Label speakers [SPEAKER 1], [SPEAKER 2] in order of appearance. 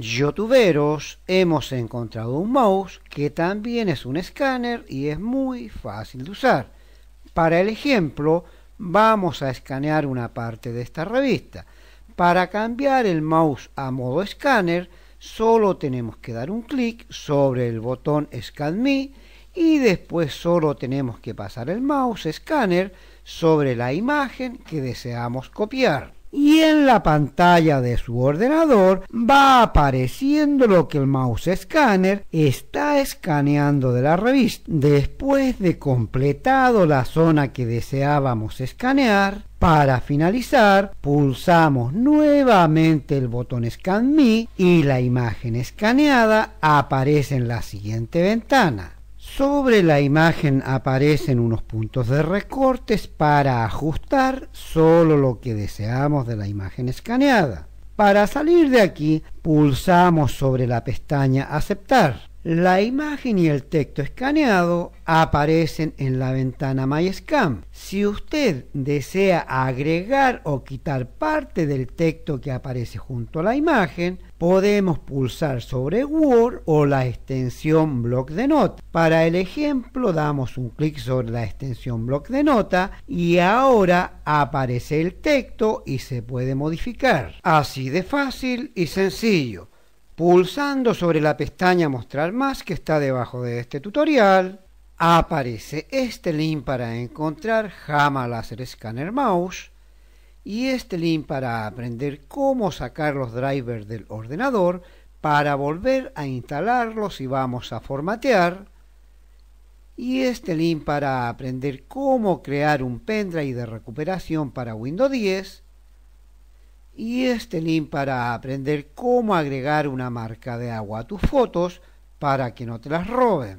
[SPEAKER 1] Youtuberos, hemos encontrado un mouse que también es un escáner y es muy fácil de usar. Para el ejemplo, vamos a escanear una parte de esta revista. Para cambiar el mouse a modo escáner, solo tenemos que dar un clic sobre el botón Scan Me y después solo tenemos que pasar el mouse escáner sobre la imagen que deseamos copiar y en la pantalla de su ordenador va apareciendo lo que el mouse scanner está escaneando de la revista. Después de completado la zona que deseábamos escanear, para finalizar, pulsamos nuevamente el botón Scan Me y la imagen escaneada aparece en la siguiente ventana. Sobre la imagen aparecen unos puntos de recortes para ajustar solo lo que deseamos de la imagen escaneada. Para salir de aquí, pulsamos sobre la pestaña Aceptar. La imagen y el texto escaneado aparecen en la ventana MyScan. Si usted desea agregar o quitar parte del texto que aparece junto a la imagen, podemos pulsar sobre Word o la extensión Block de Nota. Para el ejemplo damos un clic sobre la extensión Block de Nota y ahora aparece el texto y se puede modificar. Así de fácil y sencillo. Pulsando sobre la pestaña Mostrar más que está debajo de este tutorial, aparece este link para encontrar Hama Laser Scanner Mouse y este link para aprender cómo sacar los drivers del ordenador para volver a instalarlos y vamos a formatear y este link para aprender cómo crear un pendrive de recuperación para Windows 10 y este link para aprender cómo agregar una marca de agua a tus fotos para que no te las roben.